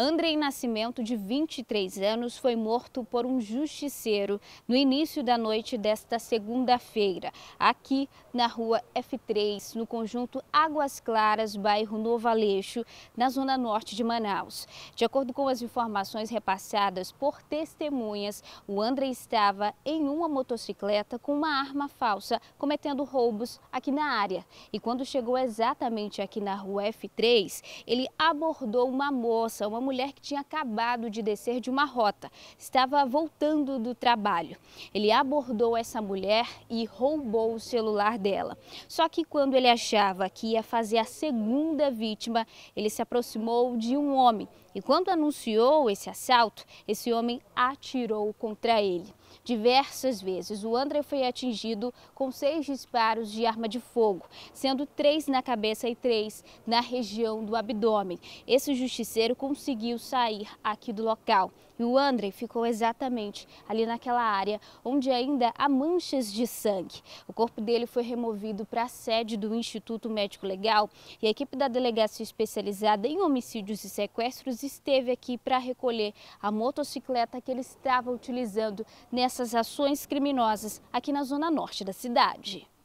Andrei Nascimento, de 23 anos, foi morto por um justiceiro no início da noite desta segunda-feira, aqui na rua F3, no conjunto Águas Claras, bairro Novo Aleixo, na zona norte de Manaus. De acordo com as informações repassadas por testemunhas, o Andrei estava em uma motocicleta com uma arma falsa, cometendo roubos aqui na área. E quando chegou exatamente aqui na rua F3, ele abordou uma moça, uma mulher que tinha acabado de descer de uma rota. Estava voltando do trabalho. Ele abordou essa mulher e roubou o celular dela. Só que quando ele achava que ia fazer a segunda vítima, ele se aproximou de um homem. E quando anunciou esse assalto, esse homem atirou contra ele. Diversas vezes, o André foi atingido com seis disparos de arma de fogo, sendo três na cabeça e três na região do abdômen. Esse justiceiro conseguiu conseguiu sair aqui do local. E o André ficou exatamente ali naquela área onde ainda há manchas de sangue. O corpo dele foi removido para a sede do Instituto Médico Legal e a equipe da delegacia especializada em homicídios e sequestros esteve aqui para recolher a motocicleta que ele estava utilizando nessas ações criminosas aqui na zona norte da cidade.